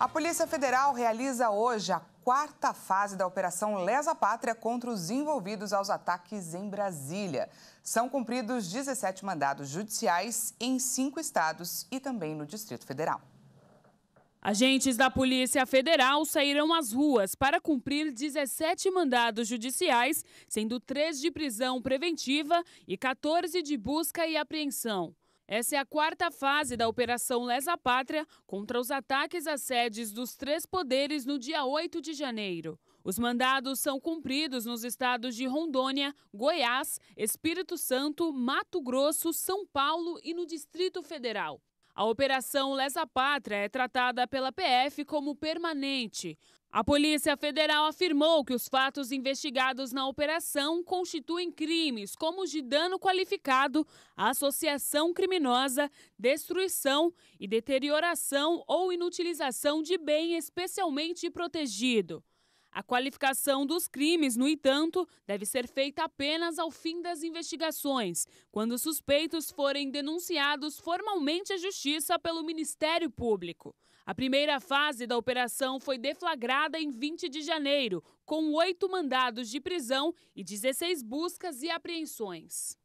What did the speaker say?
A Polícia Federal realiza hoje a quarta fase da Operação Lesa Pátria contra os envolvidos aos ataques em Brasília. São cumpridos 17 mandados judiciais em cinco estados e também no Distrito Federal. Agentes da Polícia Federal saíram às ruas para cumprir 17 mandados judiciais, sendo três de prisão preventiva e 14 de busca e apreensão. Essa é a quarta fase da Operação Lesa Pátria contra os ataques às sedes dos três poderes no dia 8 de janeiro. Os mandados são cumpridos nos estados de Rondônia, Goiás, Espírito Santo, Mato Grosso, São Paulo e no Distrito Federal. A Operação Lesa Pátria é tratada pela PF como permanente. A Polícia Federal afirmou que os fatos investigados na operação constituem crimes como os de dano qualificado, associação criminosa, destruição e deterioração ou inutilização de bem especialmente protegido. A qualificação dos crimes, no entanto, deve ser feita apenas ao fim das investigações, quando os suspeitos forem denunciados formalmente à Justiça pelo Ministério Público. A primeira fase da operação foi deflagrada em 20 de janeiro, com oito mandados de prisão e 16 buscas e apreensões.